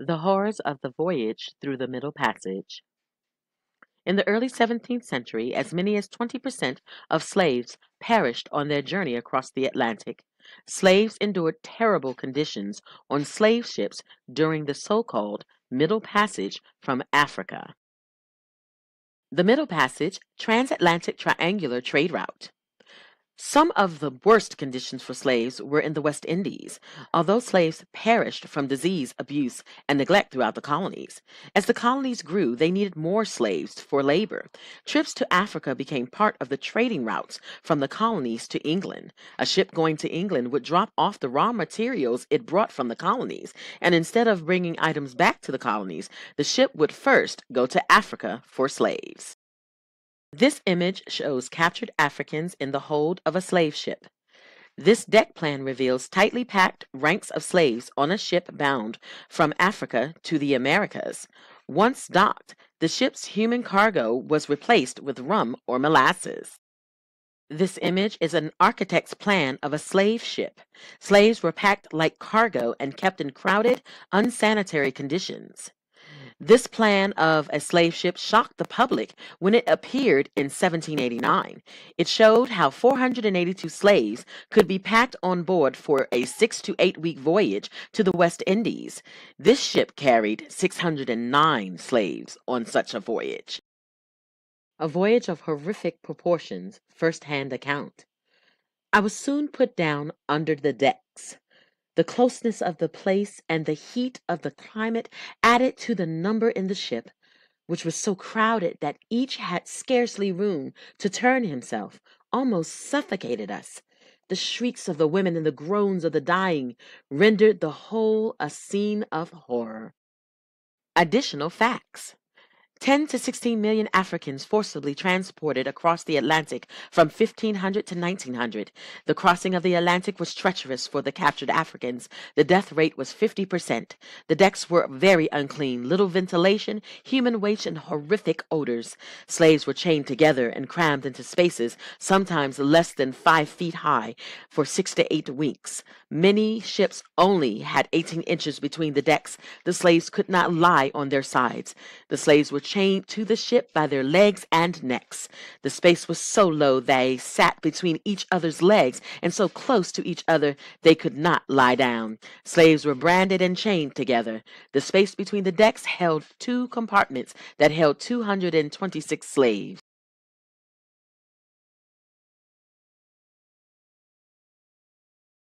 The Horrors of the Voyage Through the Middle Passage. In the early 17th century, as many as 20% of slaves perished on their journey across the Atlantic. Slaves endured terrible conditions on slave ships during the so called Middle Passage from Africa. The Middle Passage, transatlantic triangular trade route, some of the worst conditions for slaves were in the West Indies, although slaves perished from disease, abuse, and neglect throughout the colonies. As the colonies grew, they needed more slaves for labor. Trips to Africa became part of the trading routes from the colonies to England. A ship going to England would drop off the raw materials it brought from the colonies, and instead of bringing items back to the colonies, the ship would first go to Africa for slaves. This image shows captured Africans in the hold of a slave ship. This deck plan reveals tightly packed ranks of slaves on a ship bound from Africa to the Americas. Once docked, the ship's human cargo was replaced with rum or molasses. This image is an architect's plan of a slave ship. Slaves were packed like cargo and kept in crowded, unsanitary conditions. This plan of a slave ship shocked the public when it appeared in 1789. It showed how 482 slaves could be packed on board for a six to eight week voyage to the West Indies. This ship carried 609 slaves on such a voyage. A voyage of horrific proportions, first hand account. I was soon put down under the decks. The closeness of the place and the heat of the climate added to the number in the ship, which was so crowded that each had scarcely room to turn himself, almost suffocated us. The shrieks of the women and the groans of the dying rendered the whole a scene of horror. Additional facts. 10 to 16 million Africans forcibly transported across the Atlantic from 1500 to 1900. The crossing of the Atlantic was treacherous for the captured Africans. The death rate was 50%. The decks were very unclean, little ventilation, human waste, and horrific odors. Slaves were chained together and crammed into spaces, sometimes less than five feet high, for six to eight weeks. Many ships only had 18 inches between the decks. The slaves could not lie on their sides. The slaves were chained to the ship by their legs and necks. The space was so low they sat between each other's legs, and so close to each other they could not lie down. Slaves were branded and chained together. The space between the decks held two compartments that held 226 slaves.